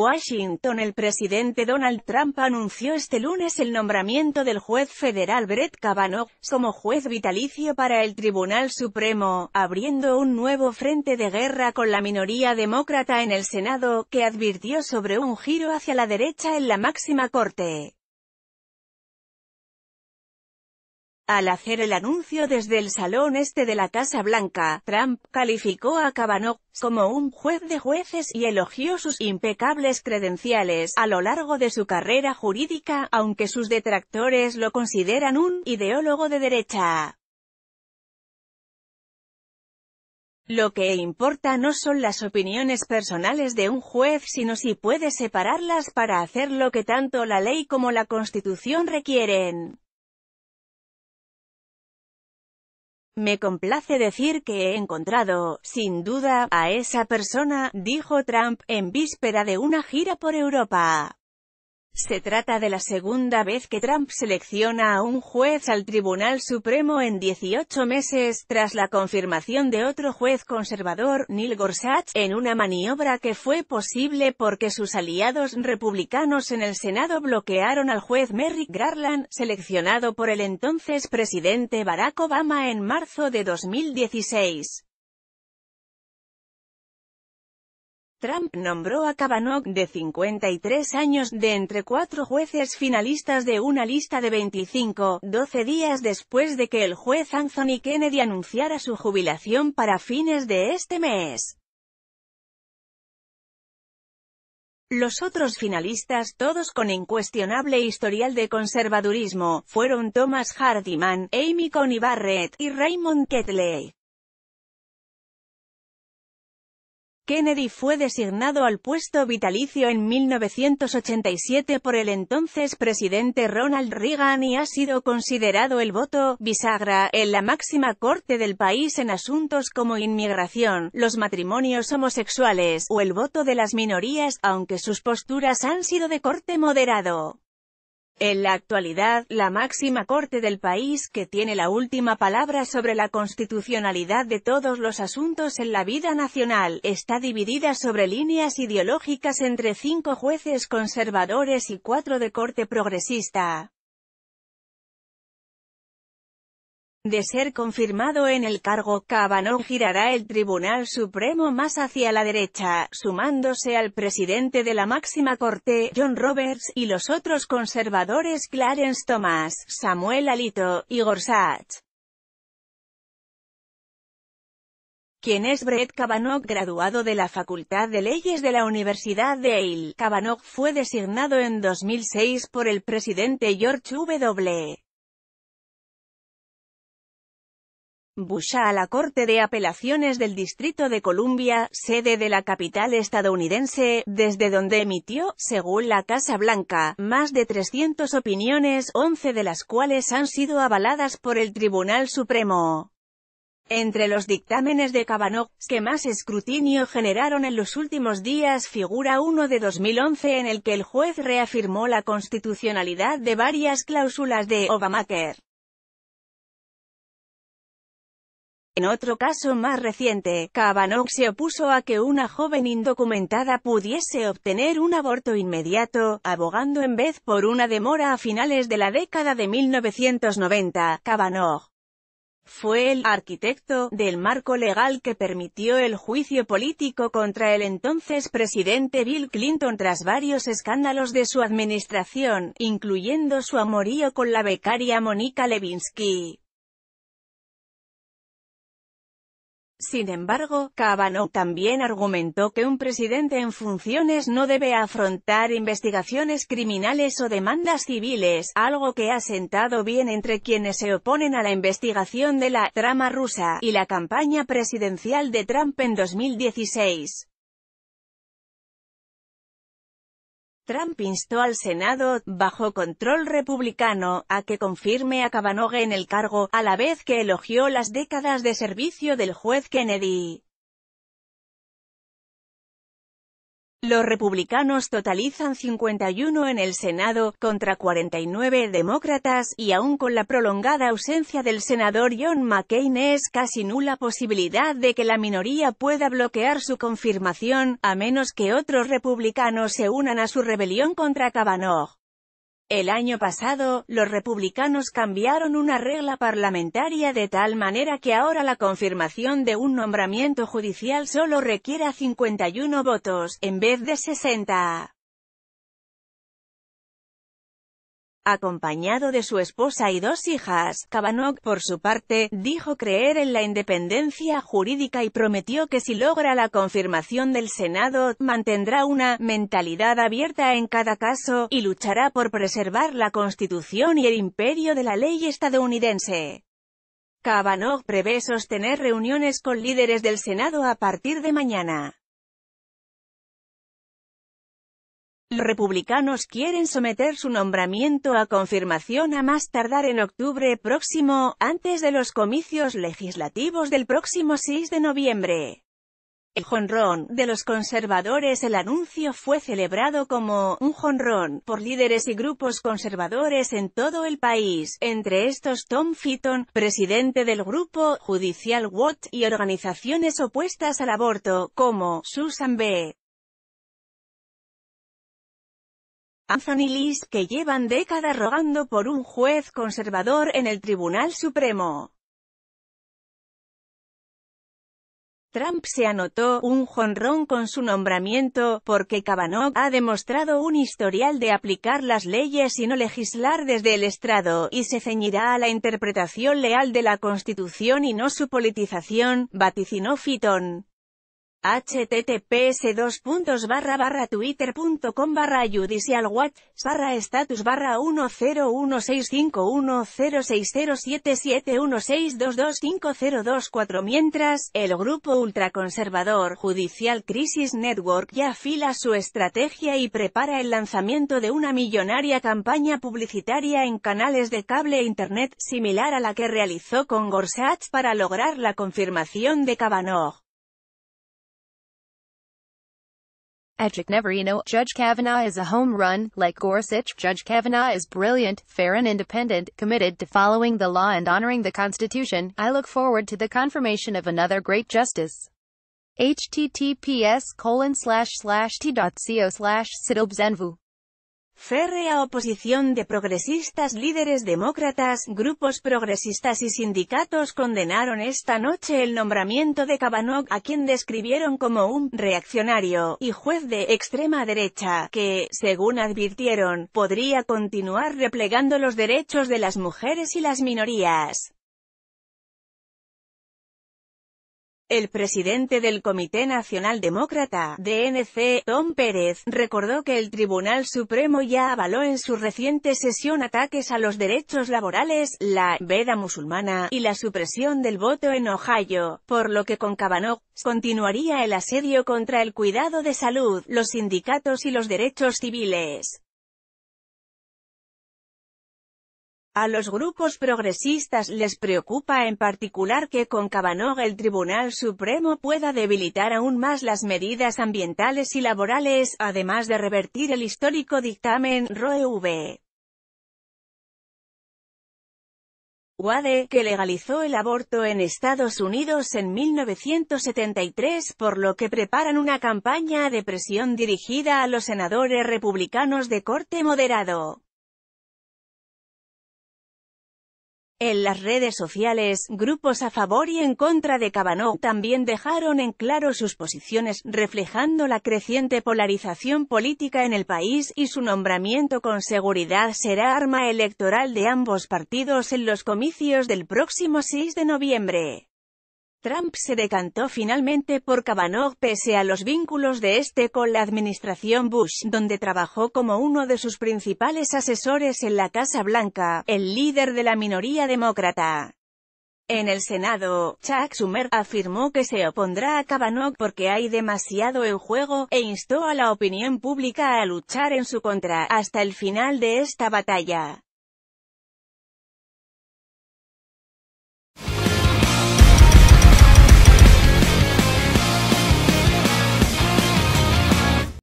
Washington el presidente Donald Trump anunció este lunes el nombramiento del juez federal Brett Kavanaugh como juez vitalicio para el Tribunal Supremo, abriendo un nuevo frente de guerra con la minoría demócrata en el Senado, que advirtió sobre un giro hacia la derecha en la máxima corte. Al hacer el anuncio desde el Salón Este de la Casa Blanca, Trump calificó a Kavanaugh como un juez de jueces y elogió sus impecables credenciales a lo largo de su carrera jurídica, aunque sus detractores lo consideran un ideólogo de derecha. Lo que importa no son las opiniones personales de un juez sino si puede separarlas para hacer lo que tanto la ley como la Constitución requieren. Me complace decir que he encontrado, sin duda, a esa persona, dijo Trump, en víspera de una gira por Europa. Se trata de la segunda vez que Trump selecciona a un juez al Tribunal Supremo en 18 meses, tras la confirmación de otro juez conservador, Neil Gorsuch, en una maniobra que fue posible porque sus aliados republicanos en el Senado bloquearon al juez Merrick Garland, seleccionado por el entonces presidente Barack Obama en marzo de 2016. Trump nombró a Kavanaugh, de 53 años, de entre cuatro jueces finalistas de una lista de 25, 12 días después de que el juez Anthony Kennedy anunciara su jubilación para fines de este mes. Los otros finalistas, todos con incuestionable historial de conservadurismo, fueron Thomas Hardiman, Amy Coney Barrett y Raymond Ketley. Kennedy fue designado al puesto vitalicio en 1987 por el entonces presidente Ronald Reagan y ha sido considerado el voto bisagra en la máxima corte del país en asuntos como inmigración, los matrimonios homosexuales o el voto de las minorías, aunque sus posturas han sido de corte moderado. En la actualidad, la máxima corte del país que tiene la última palabra sobre la constitucionalidad de todos los asuntos en la vida nacional, está dividida sobre líneas ideológicas entre cinco jueces conservadores y cuatro de corte progresista. De ser confirmado en el cargo, Kavanaugh girará el Tribunal Supremo más hacia la derecha, sumándose al presidente de la máxima corte, John Roberts, y los otros conservadores Clarence Thomas, Samuel Alito, y Gorsuch. quien es Brett Kavanaugh, graduado de la Facultad de Leyes de la Universidad de Yale. Kavanaugh fue designado en 2006 por el presidente George W. Busha a la Corte de Apelaciones del Distrito de Columbia, sede de la capital estadounidense, desde donde emitió, según la Casa Blanca, más de 300 opiniones, 11 de las cuales han sido avaladas por el Tribunal Supremo. Entre los dictámenes de Kavanaugh, que más escrutinio generaron en los últimos días figura uno de 2011 en el que el juez reafirmó la constitucionalidad de varias cláusulas de Obamacare. En otro caso más reciente, Kavanaugh se opuso a que una joven indocumentada pudiese obtener un aborto inmediato, abogando en vez por una demora a finales de la década de 1990. Kavanaugh fue el arquitecto del marco legal que permitió el juicio político contra el entonces presidente Bill Clinton tras varios escándalos de su administración, incluyendo su amorío con la becaria Monica Lewinsky. Sin embargo, Kavanaugh también argumentó que un presidente en funciones no debe afrontar investigaciones criminales o demandas civiles, algo que ha sentado bien entre quienes se oponen a la investigación de la «trama rusa» y la campaña presidencial de Trump en 2016. Trump instó al Senado, bajo control republicano, a que confirme a Kavanaugh en el cargo, a la vez que elogió las décadas de servicio del juez Kennedy. Los republicanos totalizan 51 en el Senado, contra 49 demócratas, y aún con la prolongada ausencia del senador John McCain es casi nula posibilidad de que la minoría pueda bloquear su confirmación, a menos que otros republicanos se unan a su rebelión contra Kavanaugh. El año pasado, los republicanos cambiaron una regla parlamentaria de tal manera que ahora la confirmación de un nombramiento judicial solo requiera 51 votos, en vez de 60. acompañado de su esposa y dos hijas. Kavanaugh, por su parte, dijo creer en la independencia jurídica y prometió que si logra la confirmación del Senado, mantendrá una mentalidad abierta en cada caso, y luchará por preservar la Constitución y el imperio de la ley estadounidense. Kavanaugh prevé sostener reuniones con líderes del Senado a partir de mañana. Los republicanos quieren someter su nombramiento a confirmación a más tardar en octubre próximo, antes de los comicios legislativos del próximo 6 de noviembre. El jonrón de los conservadores El anuncio fue celebrado como un jonrón por líderes y grupos conservadores en todo el país, entre estos Tom Fitton, presidente del grupo Judicial Watt, y organizaciones opuestas al aborto, como Susan B. Anthony List que llevan décadas rogando por un juez conservador en el Tribunal Supremo. Trump se anotó un jonrón con su nombramiento, porque Kavanaugh ha demostrado un historial de aplicar las leyes y no legislar desde el estrado, y se ceñirá a la interpretación leal de la Constitución y no su politización, vaticinó Fitton https 2 barra twitter.com barra judicialwatch barra status barra 1016510607716225024 mientras el grupo ultraconservador judicial Crisis Network ya afila su estrategia y prepara el lanzamiento de una millonaria campaña publicitaria en canales de cable e internet similar a la que realizó con Gorsuch para lograr la confirmación de Kavanaugh Adjic never Judge Kavanaugh is a home run, like Gorsuch, Judge Kavanaugh is brilliant, fair and independent, committed to following the law and honoring the Constitution, I look forward to the confirmation of another great justice. https colon slash slash t.co slash Férrea oposición de progresistas líderes demócratas, grupos progresistas y sindicatos condenaron esta noche el nombramiento de Kavanaugh, a quien describieron como un reaccionario y juez de extrema derecha, que, según advirtieron, podría continuar replegando los derechos de las mujeres y las minorías. El presidente del Comité Nacional Demócrata, DNC, Tom Pérez, recordó que el Tribunal Supremo ya avaló en su reciente sesión ataques a los derechos laborales, la veda musulmana y la supresión del voto en Ohio, por lo que con Kavanaugh continuaría el asedio contra el cuidado de salud, los sindicatos y los derechos civiles. A los grupos progresistas les preocupa en particular que con Kavanaugh el Tribunal Supremo pueda debilitar aún más las medidas ambientales y laborales, además de revertir el histórico dictamen Roe v. Wade, que legalizó el aborto en Estados Unidos en 1973, por lo que preparan una campaña de presión dirigida a los senadores republicanos de corte moderado. En las redes sociales, grupos a favor y en contra de Kavanaugh también dejaron en claro sus posiciones, reflejando la creciente polarización política en el país, y su nombramiento con seguridad será arma electoral de ambos partidos en los comicios del próximo 6 de noviembre. Trump se decantó finalmente por Kavanaugh pese a los vínculos de este con la administración Bush, donde trabajó como uno de sus principales asesores en la Casa Blanca, el líder de la minoría demócrata. En el Senado, Chuck Schumer afirmó que se opondrá a Kavanaugh porque hay demasiado en juego, e instó a la opinión pública a luchar en su contra, hasta el final de esta batalla.